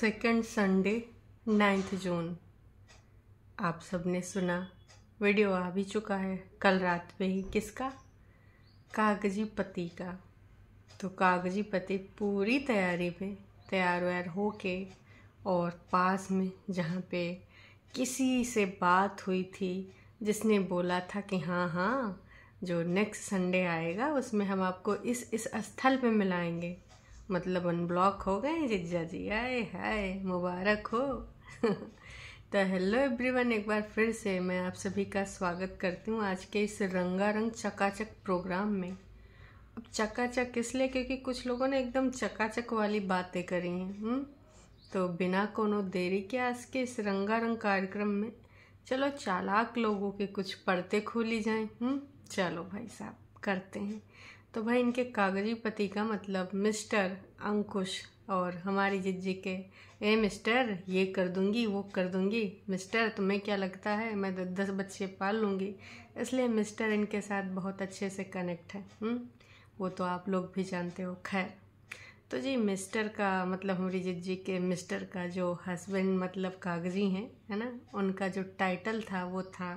Second Sunday ninth जून आप सब ने सुना वीडियो आ भी चुका है कल रात में ही किसका कागजी पति का तो कागजी पति पूरी तैयारी में तैयार व्यार हो के और पास में जहाँ पे किसी से बात हुई थी जिसने बोला था कि हाँ हाँ जो नेक्स्ट संडे आएगा उसमें हम आपको इस इस स्थल पे मिलाएंगे मतलब अनब्लॉक हो गए जिज्जा जी आए हाय मुबारक हो तो हेलो एवरीवन एक बार फिर से मैं आप सभी का स्वागत करती हूँ आज के इस रंगारंग चकाचक प्रोग्राम में अब चकाचक इसलिए क्योंकि कुछ लोगों ने एकदम चकाचक वाली बातें करी हैं हम्म? तो बिना कोनो देरी के आज के इस रंगारंग कार्यक्रम में चलो चालाक लोगों के कुछ पर्दे खोली जाए हम्म? चलो भाई साहब करते हैं तो भाई इनके कागजी पति का मतलब मिस्टर अंकुश और हमारी जिज्जी के ए मिस्टर ये कर दूंगी वो कर दूंगी मिस्टर तुम्हें क्या लगता है मैं तो दस बच्चे पाल लूँगी इसलिए मिस्टर इनके साथ बहुत अच्छे से कनेक्ट है हुँ? हम्म? वो तो आप लोग भी जानते हो खैर तो जी मिस्टर का मतलब हमारी जिज्जी के मिस्टर का जो हस्बैंड मतलब कागजी हैं है ना उनका जो टाइटल था वो था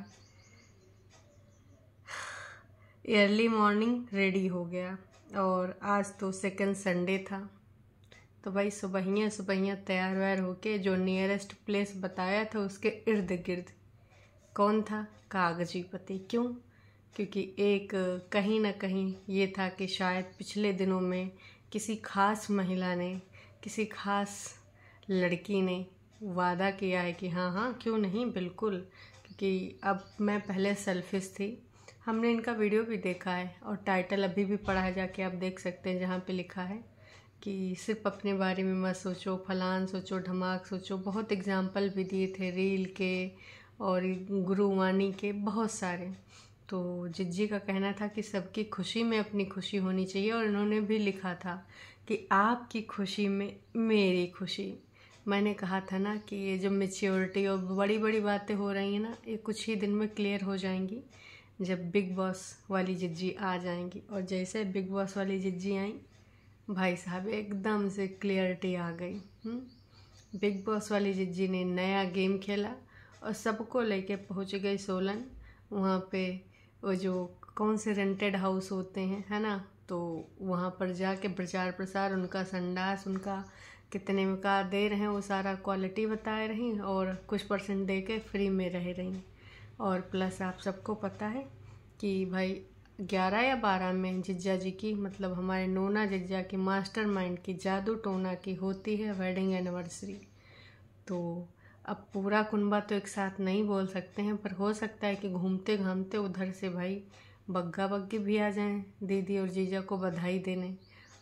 अर्ली मॉर्निंग रेडी हो गया और आज तो सेकंड संडे था तो भाई सुबहियाँ सुबहियाँ तैयार वैर होके जो नियरेस्ट प्लेस बताया था उसके इर्द गिर्द कौन था कागजी पति क्यों क्योंकि एक कहीं ना कहीं ये था कि शायद पिछले दिनों में किसी खास महिला ने किसी खास लड़की ने वादा किया है कि हाँ हाँ क्यों नहीं बिल्कुल क्योंकि अब मैं पहले सेल्फिश थी हमने इनका वीडियो भी देखा है और टाइटल अभी भी पढ़ा है जाके आप देख सकते हैं जहाँ पे लिखा है कि सिर्फ अपने बारे में मत सोचो फलान सोचो ढमाक सोचो बहुत एग्जाम्पल भी दिए थे रील के और गुरु के बहुत सारे तो जिज्जी का कहना था कि सबकी खुशी में अपनी खुशी होनी चाहिए और इन्होंने भी लिखा था कि आपकी खुशी में मेरी खुशी मैंने कहा था ना कि ये जो मेच्योरिटी और बड़ी बड़ी बातें हो रही हैं ना ये कुछ ही दिन में क्लियर हो जाएंगी जब बिग बॉस वाली जिज्जी आ जाएंगी और जैसे बिग बॉस वाली जिज्जी आई भाई साहब एकदम से क्लियरिटी आ गई हम्म? बिग बॉस वाली जिज्जी ने नया गेम खेला और सबको लेके पहुंच गई सोलन वहाँ पे वो जो कौन से रेंटेड हाउस होते हैं है ना तो वहाँ पर जाके प्रचार प्रसार उनका संडास उनका कितने में का दे रहे हैं वो सारा क्वालिटी बता रही और कुछ परसेंट दे के फ्री में रह रही और प्लस आप सबको पता है कि भाई ग्यारह या बारह में जिज्जा जी की मतलब हमारे नोना जिज्जा की मास्टर माइंड की जादू टोना की होती है वेडिंग एनिवर्सरी तो अब पूरा कुनबा तो एक साथ नहीं बोल सकते हैं पर हो सकता है कि घूमते घामते उधर से भाई बग्गा बग्गी भी आ जाएं दीदी और जीजा को बधाई देने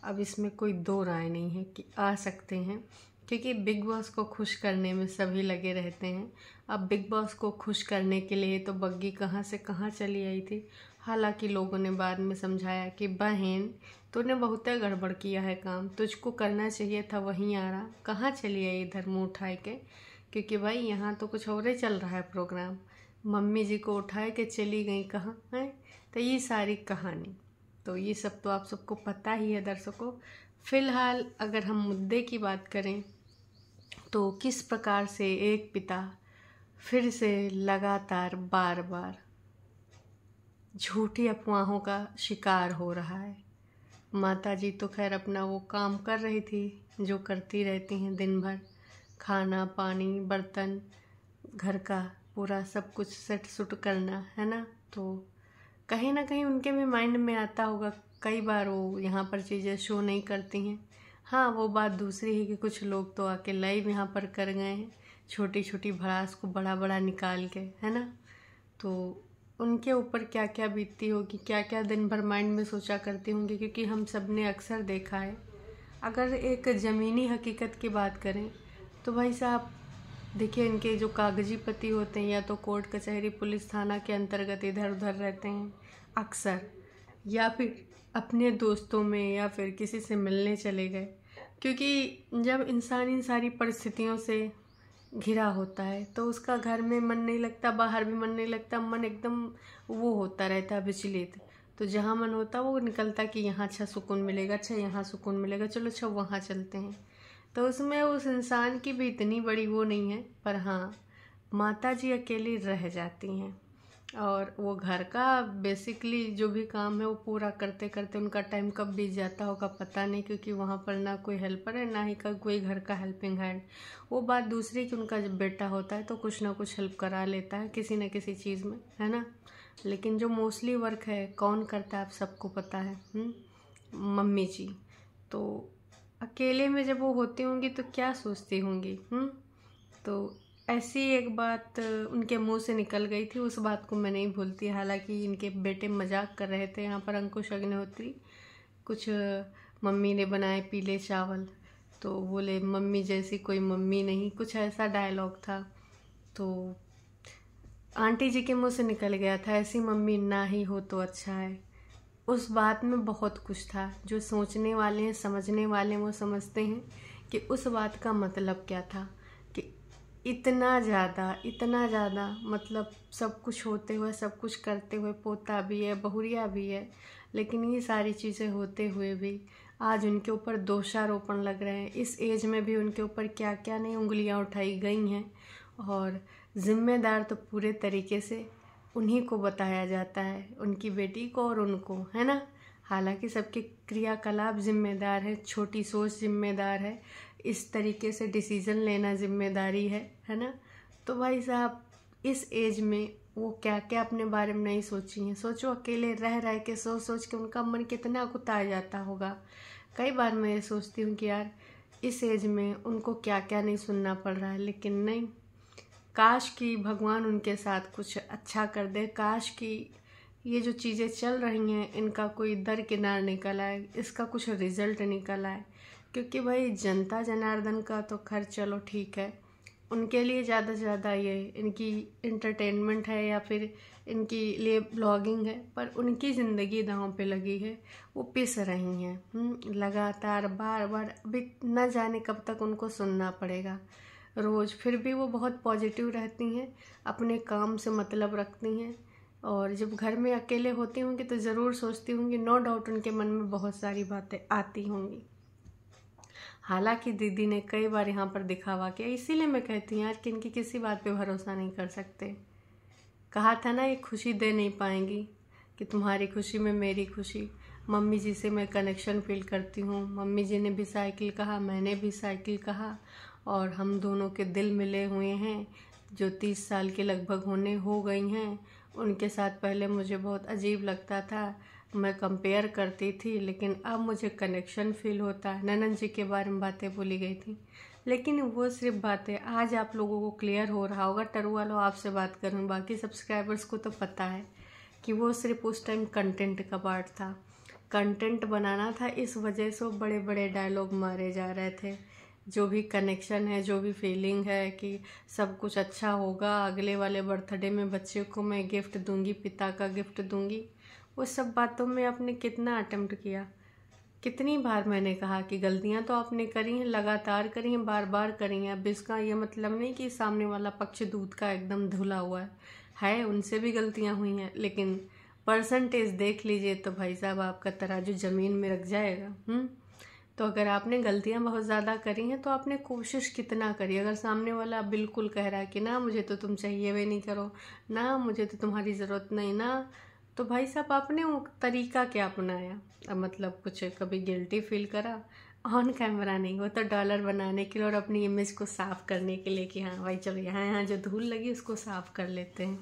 अब इसमें कोई दो राय नहीं है कि आ सकते हैं क्योंकि बिग बॉस को खुश करने में सभी लगे रहते हैं अब बिग बॉस को खुश करने के लिए तो बग्गी कहाँ से कहाँ चली आई थी हालांकि लोगों ने बाद में समझाया कि बहन तूने बहुत गड़बड़ किया है काम तुझको करना चाहिए था वहीं आ रहा कहाँ चली आई इधर मुँह उठाए के क्योंकि भाई यहाँ तो कुछ और ही चल रहा है प्रोग्राम मम्मी जी को उठाए के चली गई कहाँ हैं तो ये सारी कहानी तो ये सब तो आप सबको पता ही है दर्शकों फ़िलहाल अगर हम मुद्दे की बात करें तो किस प्रकार से एक पिता फिर से लगातार बार बार झूठी अफवाहों का शिकार हो रहा है माता जी तो खैर अपना वो काम कर रही थी जो करती रहती हैं दिन भर खाना पानी बर्तन घर का पूरा सब कुछ सेट सुट करना है ना तो कहीं ना कहीं उनके भी माइंड में आता होगा कई बार वो यहाँ पर चीज़ें शो नहीं करती हैं हाँ वो बात दूसरी है कि कुछ लोग तो आके लाइव यहाँ पर कर गए हैं छोटी छोटी भड़ास को बड़ा बड़ा निकाल के है ना तो उनके ऊपर क्या क्या बीतती होगी क्या क्या दिन भर माइंड में सोचा करती होंगी क्योंकि हम सब ने अक्सर देखा है अगर एक ज़मीनी हकीकत की बात करें तो भाई साहब देखिए इनके जो कागजी पति होते हैं या तो कोर्ट कचहरी पुलिस थाना के अंतर्गत इधर उधर रहते हैं अक्सर या फिर अपने दोस्तों में या फिर किसी से मिलने चले गए क्योंकि जब इंसान इन सारी परिस्थितियों से घिरा होता है तो उसका घर में मन नहीं लगता बाहर भी मन नहीं लगता मन एकदम वो होता रहता है विचलित तो जहाँ मन होता वो निकलता कि यहाँ अच्छा सुकून मिलेगा अच्छा यहाँ सुकून मिलेगा चलो अच्छा वहाँ चलते हैं तो उसमें उस इंसान की भी इतनी बड़ी वो नहीं है पर हाँ माता जी अकेली रह जाती हैं और वो घर का बेसिकली जो भी काम है वो पूरा करते करते उनका टाइम कब बीत जाता होगा पता नहीं क्योंकि वहाँ पर ना कोई हेल्पर है ना ही का कोई घर का हेल्पिंग हैंड वो बात दूसरी कि उनका जब बेटा होता है तो कुछ ना कुछ हेल्प करा लेता है किसी न किसी चीज़ में है ना लेकिन जो मोस्टली वर्क है कौन करता है आप सबको पता है हम्म? मम्मी जी तो अकेले में जब वो होती होंगी तो क्या सोचती होंगी हम्म? तो ऐसी एक बात उनके मुंह से निकल गई थी उस बात को मैं नहीं भूलती हालांकि इनके बेटे मजाक कर रहे थे यहाँ पर अंकुश अग्निहोत्री कुछ मम्मी ने बनाए पीले चावल तो बोले मम्मी जैसी कोई मम्मी नहीं कुछ ऐसा डायलॉग था तो आंटी जी के मुंह से निकल गया था ऐसी मम्मी ना ही हो तो अच्छा है उस बात में बहुत कुछ था जो सोचने वाले हैं समझने वाले हैं वो समझते हैं कि उस बात का मतलब क्या था इतना ज़्यादा इतना ज़्यादा मतलब सब कुछ होते हुए सब कुछ करते हुए पोता भी है बहुरिया भी है लेकिन ये सारी चीज़ें होते हुए भी आज उनके ऊपर दोषारोपण लग रहे हैं इस एज में भी उनके ऊपर क्या क्या नहीं उंगलियां उठाई गई हैं और जिम्मेदार तो पूरे तरीके से उन्हीं को बताया जाता है उनकी बेटी को और उनको है ना हालांकि सबके क्रियाकलाप जिम्मेदार है छोटी सोच जिम्मेदार है इस तरीके से डिसीज़न लेना जिम्मेदारी है है ना तो भाई साहब इस एज में वो क्या क्या अपने बारे में नहीं सोची हैं सोचो अकेले रह रह के सोच सोच के उनका मन कितना कुतार जाता होगा कई बार मैं ये सोचती हूँ कि यार इस एज में उनको क्या क्या नहीं सुनना पड़ रहा है लेकिन नहीं काश कि भगवान उनके साथ कुछ अच्छा कर दे काश कि ये जो चीज़ें चल रही हैं इनका कोई दरकिनार निकल आए इसका कुछ रिज़ल्ट निकल आए क्योंकि भाई जनता जनार्दन का तो खर्च चलो ठीक है उनके लिए ज़्यादा से ज़्यादा ये इनकी इंटरटेनमेंट है या फिर इनकी लिए ब्लॉगिंग है पर उनकी ज़िंदगी दाँव पे लगी है वो पिस रही हैं हम्म, लगातार बार बार अभी न जाने कब तक उनको सुनना पड़ेगा रोज़ फिर भी वो बहुत पॉजिटिव रहती हैं अपने काम से मतलब रखती हैं और जब घर में अकेले होती होंगी तो ज़रूर सोचती होंगी नो डाउट उनके मन में बहुत सारी बातें आती होंगी हालांकि दीदी ने कई बार यहाँ पर दिखावा किया इसीलिए मैं कहती हूँ यार कि इनकी किसी बात पे भरोसा नहीं कर सकते कहा था ना ये खुशी दे नहीं पाएंगी कि तुम्हारी खुशी में मेरी खुशी मम्मी जी से मैं कनेक्शन फील करती हूँ मम्मी जी ने भी साइकिल कहा मैंने भी साइकिल कहा और हम दोनों के दिल मिले हुए हैं जो तीस साल के लगभग होने हो गई हैं उनके साथ पहले मुझे बहुत अजीब लगता था मैं कंपेयर करती थी लेकिन अब मुझे कनेक्शन फील होता है ननन जी के बारे में बातें बोली गई थी लेकिन वो सिर्फ बातें आज आप लोगों को क्लियर हो रहा होगा टरू वालों आपसे बात करूँ बाकी सब्सक्राइबर्स को तो पता है कि वो सिर्फ उस टाइम कंटेंट का पार्ट था कंटेंट बनाना था इस वजह से बड़े बड़े डायलॉग मारे जा रहे थे जो भी कनेक्शन है जो भी फीलिंग है कि सब कुछ अच्छा होगा अगले वाले बर्थडे में बच्चे को मैं गिफ्ट दूंगी पिता का गिफ्ट दूंगी वो सब बातों में आपने कितना अटैम्प्ट किया कितनी बार मैंने कहा कि गलतियां तो आपने करी हैं लगातार करी हैं बार बार करी हैं अब इसका ये मतलब नहीं कि सामने वाला पक्ष दूध का एकदम धुला हुआ है है उनसे भी गलतियां हुई हैं लेकिन परसेंटेज देख लीजिए तो भाई साहब आपका तराजू ज़मीन में रख जाएगा हम्म? तो अगर आपने गलतियाँ बहुत ज़्यादा करी हैं तो आपने कोशिश कितना करी अगर सामने वाला बिल्कुल कह रहा है कि ना मुझे तो तुम चाहिए वे नहीं करो ना मुझे तो तुम्हारी ज़रूरत नहीं ना तो भाई साहब आपने तरीका क्या अपनाया अब मतलब कुछ कभी गिल्टी फील करा ऑन कैमरा नहीं वो तो डॉलर बनाने के लिए और अपनी इमेज को साफ़ करने के लिए कि हाँ भाई चलो यहाँ यहाँ जो धूल लगी उसको साफ़ कर लेते हैं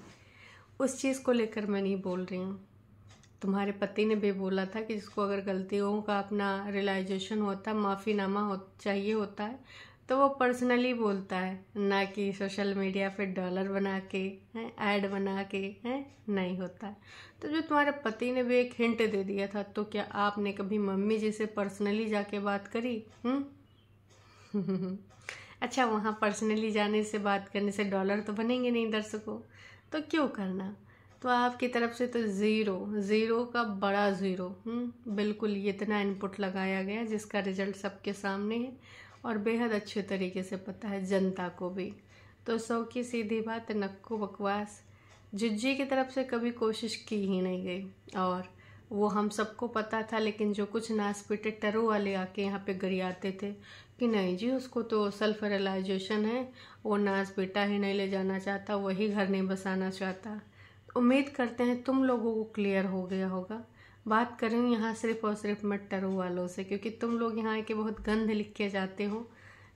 उस चीज़ को लेकर मैं नहीं बोल रही हूँ तुम्हारे पति ने भी बोला था कि जिसको अगर गलतियों का अपना रियलाइजेशन होता माफ़ीनामा हो चाहिए होता है तो वो पर्सनली बोलता है ना कि सोशल मीडिया पे डॉलर बना के हैं ऐड बना के हैं नहीं होता है तो जो तुम्हारे पति ने भी एक हिंट दे दिया था तो क्या आपने कभी मम्मी जी से पर्सनली जाके बात करी हम्म अच्छा वहाँ पर्सनली जाने से बात करने से डॉलर तो बनेंगे नहीं दर्शकों तो क्यों करना तो आपकी तरफ से तो ज़ीरो ज़ीरो का बड़ा ज़ीरो हम्म, बिल्कुल इतना इनपुट लगाया गया जिसका रिजल्ट सबके सामने है और बेहद अच्छे तरीके से पता है जनता को भी तो सौ की सीधी बात नक्को बकवास जिज्जी की तरफ से कभी कोशिश की ही नहीं गई और वो हम सबको पता था लेकिन जो कुछ नास पीटे टरो वाले आके यहाँ पे गरियाते थे कि नहीं जी उसको तो सेल्फ है वो नाच बेटा ही नहीं ले जाना चाहता वही घर नहीं बसाना चाहता उम्मीद करते हैं तुम लोगों को क्लियर हो गया होगा बात करें यहाँ सिर्फ और सिर्फ मैं टरू वालों से क्योंकि तुम लोग यहाँ के बहुत गंध लिख के जाते हो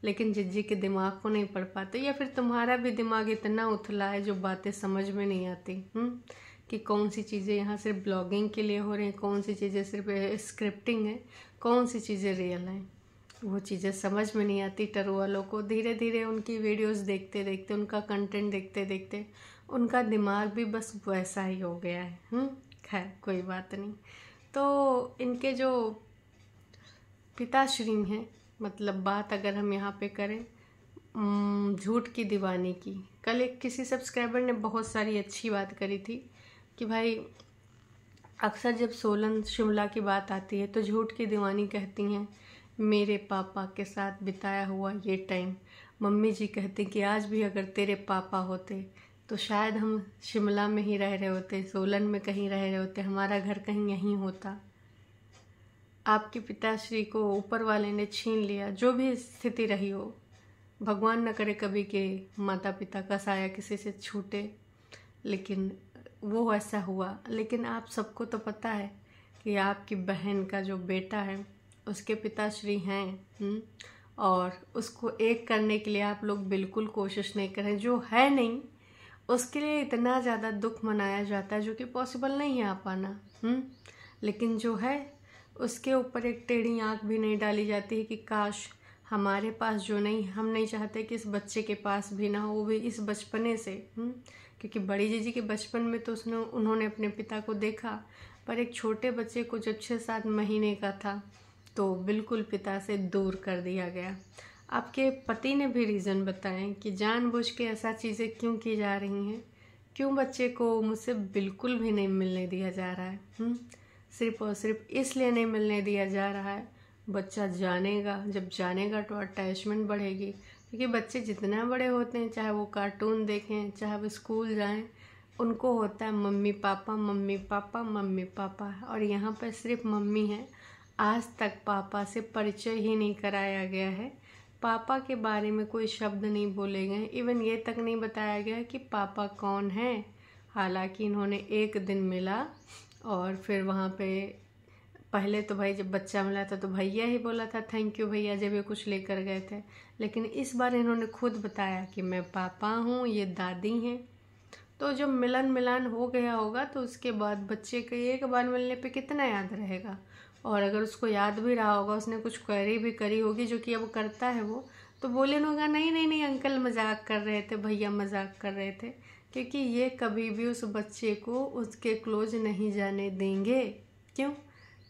लेकिन जिज्जी के दिमाग को नहीं पढ़ पाते या फिर तुम्हारा भी दिमाग इतना उथला है जो बातें समझ में नहीं आती हुँ? हम्म? कि कौन सी चीज़ें यहाँ सिर्फ ब्लॉगिंग के लिए हो रही हैं कौन सी चीज़ें सिर्फ स्क्रिप्टिंग है कौन सी चीज़ें रियल हैं वो चीज़ें समझ में नहीं आती टरू वालों को धीरे धीरे उनकी वीडियोस देखते देखते उनका कंटेंट देखते देखते उनका दिमाग भी बस वैसा ही हो गया है हम्म, खैर कोई बात नहीं तो इनके जो पिताश्री हैं मतलब बात अगर हम यहाँ पे करें झूठ की दीवानी की कल एक किसी सब्सक्राइबर ने बहुत सारी अच्छी बात करी थी कि भाई अक्सर जब सोलन शिमला की बात आती है तो झूठ की दीवानी कहती हैं मेरे पापा के साथ बिताया हुआ ये टाइम मम्मी जी कहती कि आज भी अगर तेरे पापा होते तो शायद हम शिमला में ही रह रहे होते सोलन में कहीं रह रहे होते हमारा घर कहीं यहीं होता आपके पिताश्री को ऊपर वाले ने छीन लिया जो भी स्थिति रही हो भगवान न करे कभी के माता पिता का साया किसी से छूटे लेकिन वो ऐसा हुआ लेकिन आप सबको तो पता है कि आपकी बहन का जो बेटा है उसके पिताश्री हैं हम्म, और उसको एक करने के लिए आप लोग बिल्कुल कोशिश नहीं करें जो है नहीं उसके लिए इतना ज़्यादा दुख मनाया जाता है जो कि पॉसिबल नहीं है आ पाना हम्म? लेकिन जो है उसके ऊपर एक टेढ़ी आँख भी नहीं डाली जाती है कि काश हमारे पास जो नहीं हम नहीं चाहते कि इस बच्चे के पास भी ना हो वो भी इस बचपने से हुँ? हम्म? क्योंकि बड़ी जीजी के बचपन में तो उसने उन्होंने अपने पिता को देखा पर एक छोटे बच्चे को जब छः सात महीने का था तो बिल्कुल पिता से दूर कर दिया गया आपके पति ने भी रीज़न बताएं कि जानबूझ के ऐसा चीज़ें क्यों की जा रही हैं क्यों बच्चे को मुझसे बिल्कुल भी नहीं मिलने दिया जा रहा है हुँ? हम्म? सिर्फ और सिर्फ इसलिए नहीं मिलने दिया जा रहा है बच्चा जानेगा जब जानेगा तो अटैचमेंट बढ़ेगी क्योंकि बच्चे जितना बड़े होते हैं चाहे वो कार्टून देखें चाहे वो स्कूल जाएं उनको होता है mummy papa mummy papa mummy papa और यहाँ पर सिर्फ मम्मी हैं आज तक पापा से परिचय ही नहीं कराया गया है पापा के बारे में कोई शब्द नहीं बोले गए इवन ये तक नहीं बताया गया कि पापा कौन हैं हालांकि इन्होंने एक दिन मिला और फिर वहाँ पे पहले तो भाई जब बच्चा मिला था तो भैया ही बोला था थैंक यू भैया जब ये कुछ लेकर गए थे लेकिन इस बार इन्होंने खुद बताया कि मैं पापा हूँ ये दादी हैं तो जब मिलन मिलान हो गया होगा तो उसके बाद बच्चे के एक बार मिलने पे कितना याद रहेगा और अगर उसको याद भी रहा होगा उसने कुछ क्वेरी भी करी होगी जो कि अब करता है वो तो बोले होगा नहीं नहीं नहीं अंकल मजाक कर रहे थे भैया मजाक कर रहे थे क्योंकि ये कभी भी उस बच्चे को उसके क्लोज नहीं जाने देंगे क्यों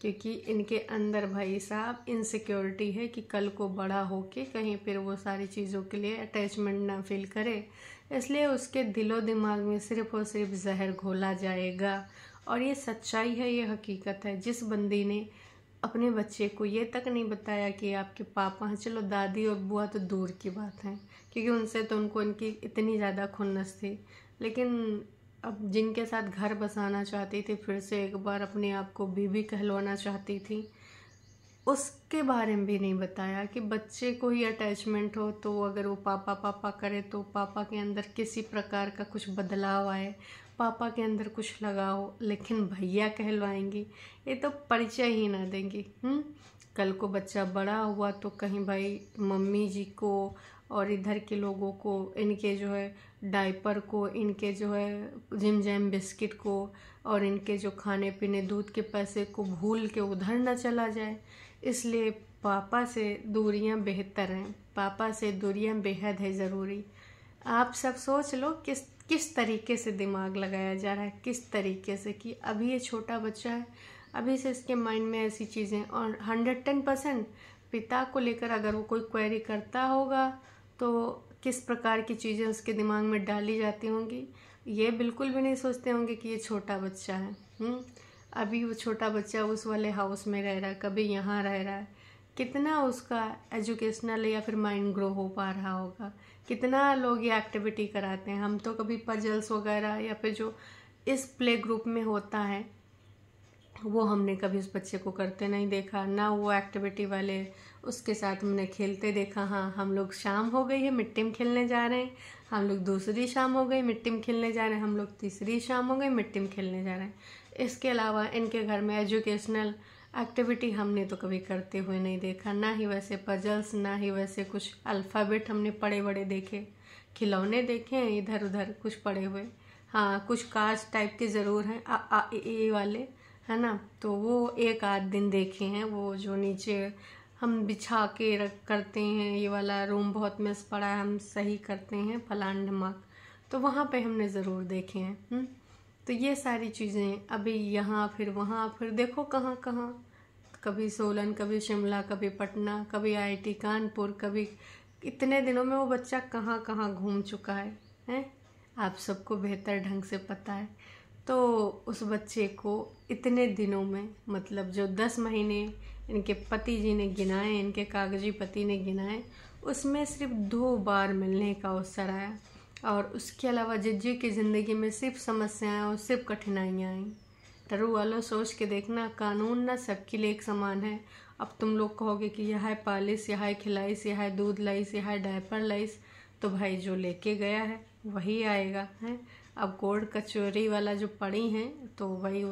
क्योंकि इनके अंदर भाई साहब इनसिक्योरिटी है कि कल को बड़ा हो के कहीं फिर वो सारी चीज़ों के लिए अटैचमेंट ना फील करे इसलिए उसके दिलो दिमाग में सिर्फ और सिर्फ जहर घोला जाएगा और ये सच्चाई है ये हकीकत है जिस बंदी ने अपने बच्चे को ये तक नहीं बताया कि आपके पापा हैं चलो दादी और बुआ तो दूर की बात है क्योंकि उनसे तो उनको इनकी इतनी ज़्यादा खुन्नस थी लेकिन अब जिनके साथ घर बसाना चाहती थी फिर से एक बार अपने आप को बीबी कहलवाना चाहती थी उसके बारे में भी नहीं बताया कि बच्चे को ही अटैचमेंट हो तो अगर वो पापा पापा करे तो पापा के अंदर किसी प्रकार का कुछ बदलाव आए पापा के अंदर कुछ लगा हो लेकिन भैया कहलवाएंगी ये तो परिचय ही ना देंगी हुँ? हम्म? कल को बच्चा बड़ा हुआ तो कहीं भाई मम्मी जी को और इधर के लोगों को इनके जो है डाइपर को इनके जो है जिम जैम बिस्किट को और इनके जो खाने पीने दूध के पैसे को भूल के उधर ना चला जाए इसलिए पापा से दूरियां बेहतर हैं पापा से दूरियां बेहद है ज़रूरी आप सब सोच लो किस किस तरीके से दिमाग लगाया जा रहा है किस तरीके से कि अभी ये छोटा बच्चा है अभी से इसके माइंड में ऐसी चीज़ें और हंड्रेड टेन परसेंट पिता को लेकर अगर वो कोई क्वेरी करता होगा तो किस प्रकार की चीज़ें उसके दिमाग में डाली जाती होंगी ये बिल्कुल भी नहीं सोचते होंगे कि ये छोटा बच्चा है हुँ? हम्म, अभी वो छोटा बच्चा उस वाले हाउस में रह रहा है कभी यहाँ रह रहा है कितना उसका एजुकेशनल या फिर माइंड ग्रो हो पा रहा होगा कितना लोग ये एक्टिविटी कराते हैं हम तो कभी पजल्स वगैरह या फिर जो इस प्ले ग्रुप में होता है वो हमने कभी उस बच्चे को करते नहीं देखा ना वो एक्टिविटी वाले उसके साथ हमने खेलते देखा हाँ हम लोग शाम हो गई है मिट्टी में खेलने जा रहे हैं हम लोग दूसरी शाम हो गई मिट्टी में खेलने जा रहे हैं हम लोग तीसरी शाम हो गई मिट्टी में खेलने जा रहे हैं इसके अलावा इनके घर में एजुकेशनल एक्टिविटी हमने तो कभी करते हुए नहीं देखा ना ही वैसे पजल्स ना ही वैसे कुछ अल्फ़ाबेट हमने पड़े बड़े देखे खिलौने देखे हैं इधर उधर कुछ पड़े हुए हाँ कुछ कार्स टाइप के ज़रूर हैं ए, ए वाले है ना तो वो एक आध दिन देखे हैं वो जो नीचे हम बिछा के रख करते हैं ये वाला रूम बहुत मिस पड़ा है हम सही करते हैं फलान ढमाक तो वहाँ पे हमने ज़रूर देखे हैं हुँ? हम्म। तो ये सारी चीज़ें अभी यहाँ फिर वहाँ फिर देखो कहाँ कहाँ कभी सोलन कभी शिमला कभी पटना कभी आईटी कानपुर कभी इतने दिनों में वो बच्चा कहाँ कहाँ घूम चुका है हैं आप सबको बेहतर ढंग से पता है तो उस बच्चे को इतने दिनों में मतलब जो दस महीने इनके पति जी ने गिनाए इनके कागजी पति ने गिनाए उसमें सिर्फ दो बार मिलने का अवसर आया और उसके अलावा जिज्जी की ज़िंदगी में सिर्फ समस्याएं और सिर्फ कठिनाइयाँ आई तरु वालों सोच के देखना कानून ना सबके लिए एक समान है अब तुम लोग कहोगे कि यह है पालिस यह है खिलाइस यह है दूध लाइस यह है डायपर लाइस तो भाई जो लेके गया है वही आएगा है अब कोर्ट कचोरी वाला जो पड़ी हैं तो वही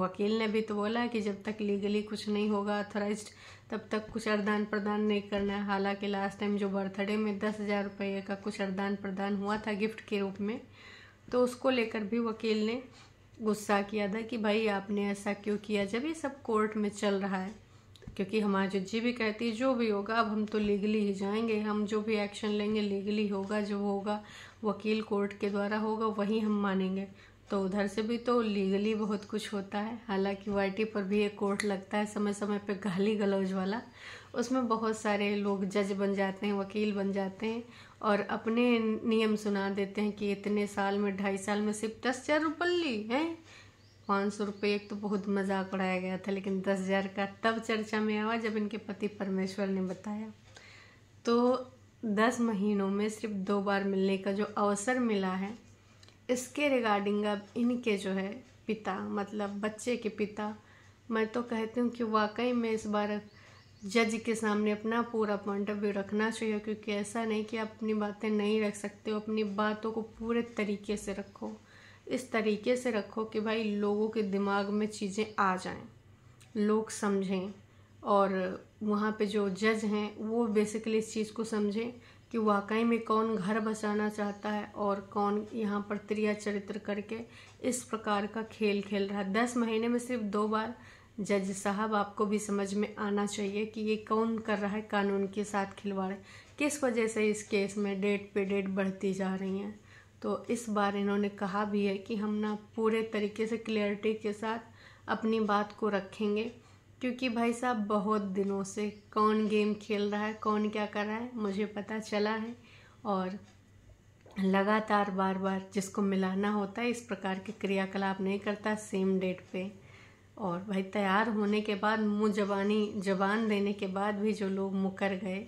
वकील ने भी तो बोला कि जब तक लीगली कुछ नहीं होगा अथोराइज तब तक कुछ अरदान प्रदान नहीं करना है हालांकि लास्ट टाइम जो बर्थडे में दस हज़ार रुपये का कुछ अरदान प्रदान हुआ था गिफ्ट के रूप में तो उसको लेकर भी वकील ने गुस्सा किया था कि भाई आपने ऐसा क्यों किया जब ये सब कोर्ट में चल रहा है क्योंकि हमारी जो जी भी कहती है जो भी होगा अब हम तो लीगली ही जाएंगे हम जो भी एक्शन लेंगे लीगली होगा जो होगा वकील कोर्ट के द्वारा होगा वही हम मानेंगे तो उधर से भी तो लीगली बहुत कुछ होता है हालांकि वाई पर भी एक कोर्ट लगता है समय समय पे गाली गलौज वाला उसमें बहुत सारे लोग जज बन जाते हैं वकील बन जाते हैं और अपने नियम सुना देते हैं कि इतने साल में ढाई साल में सिर्फ दस हज़ार ली हैं पाँच सौ रुपये एक तो बहुत मजाक उड़ाया गया था लेकिन दस हज़ार का तब चर्चा में आया जब इनके पति परमेश्वर ने बताया तो दस महीनों में सिर्फ दो बार मिलने का जो अवसर मिला है इसके रिगार्डिंग अब इनके जो है पिता मतलब बच्चे के पिता मैं तो कहती हूँ कि वाकई में इस बार जज के सामने अपना पूरा पॉइंट ऑफ व्यू रखना चाहिए क्योंकि ऐसा नहीं कि आप अपनी बातें नहीं रख सकते हो अपनी बातों को पूरे तरीके से रखो इस तरीके से रखो कि भाई लोगों के दिमाग में चीज़ें आ जाएं लोग समझें और वहाँ पे जो जज हैं वो बेसिकली इस चीज़ को समझें कि वाकई में कौन घर बसाना चाहता है और कौन यहाँ पर त्रिया चरित्र करके इस प्रकार का खेल खेल रहा है दस महीने में सिर्फ दो बार जज साहब आपको भी समझ में आना चाहिए कि ये कौन कर रहा है कानून के साथ खिलवाड़ किस वजह से इस केस में डेट पे डेट बढ़ती जा रही हैं तो इस बार इन्होंने कहा भी है कि हम ना पूरे तरीके से क्लियरिटी के साथ अपनी बात को रखेंगे क्योंकि भाई साहब बहुत दिनों से कौन गेम खेल रहा है कौन क्या कर रहा है मुझे पता चला है और लगातार बार बार जिसको मिलाना होता है इस प्रकार के क्रियाकलाप नहीं करता सेम डेट पे और भाई तैयार होने के बाद मुँह जबानी जबान देने के बाद भी जो लोग मुकर गए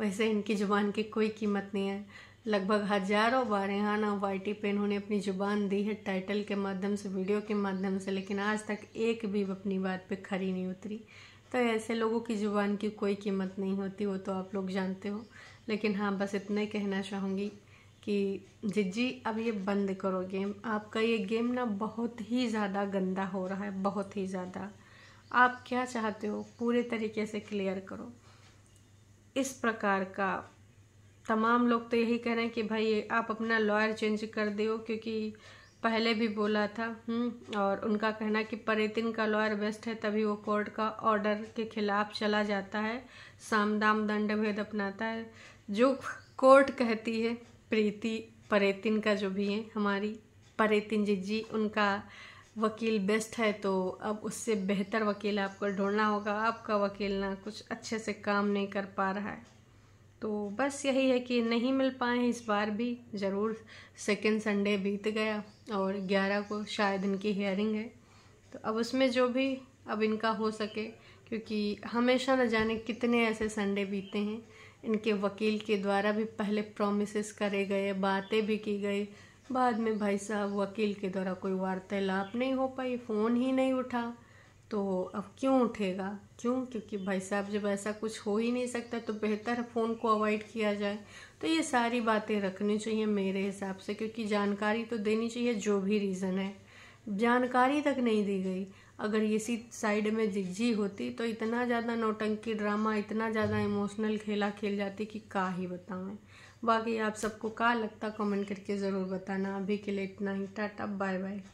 वैसे इनकी ज़ुबान की कोई कीमत नहीं है लगभग हजारों बार ना वाइटी पेन्हू ने अपनी जुबान दी है टाइटल के माध्यम से वीडियो के माध्यम से लेकिन आज तक एक भी अपनी बात पे खरी नहीं उतरी तो ऐसे लोगों की जुबान की कोई कीमत नहीं होती वो तो आप लोग जानते हो लेकिन हाँ बस इतना ही कहना चाहूँगी कि जिज्जी अब ये बंद करो गेम आपका ये गेम ना बहुत ही ज़्यादा गंदा हो रहा है बहुत ही ज़्यादा आप क्या चाहते हो पूरे तरीके से क्लियर करो इस प्रकार का तमाम लोग तो यही कह रहे हैं कि भाई आप अपना लॉयर चेंज कर दो क्योंकि पहले भी बोला था हम्म, और उनका कहना कि परेतिन का लॉयर बेस्ट है तभी वो कोर्ट का ऑर्डर के खिलाफ चला जाता है सामदाम दंड भेद अपनाता है जो कोर्ट कहती है प्रीति परेतिन का जो भी है हमारी परेतिन जी जी उनका वकील बेस्ट है तो अब उससे बेहतर वकील आपको ढूंढना होगा आपका वकील ना कुछ अच्छे से काम नहीं कर पा रहा है तो बस यही है कि नहीं मिल पाए इस बार भी ज़रूर सेकेंड संडे बीत गया और ग्यारह को शायद इनकी हेयरिंग है तो अब उसमें जो भी अब इनका हो सके क्योंकि हमेशा न जाने कितने ऐसे संडे बीते हैं इनके वकील के द्वारा भी पहले प्रोमिस करे गए बातें भी की गई बाद में भाई साहब वकील के द्वारा कोई वार्तालाप नहीं हो पाई फ़ोन ही नहीं उठा तो अब क्यों उठेगा क्यों क्योंकि भाई साहब जब ऐसा कुछ हो ही नहीं सकता तो बेहतर फ़ोन को अवॉइड किया जाए तो ये सारी बातें रखनी चाहिए मेरे हिसाब से क्योंकि जानकारी तो देनी चाहिए जो भी रीज़न है जानकारी तक नहीं दी गई अगर इसी साइड में जिज्जी होती तो इतना ज़्यादा नौटंकी ड्रामा इतना ज़्यादा इमोशनल खेला खेल जाती कि का ही बताऊँ बाकी आप सबको का लगता कमेंट करके ज़रूर बताना अभी के लिए इतना ही टाटा बाय बाय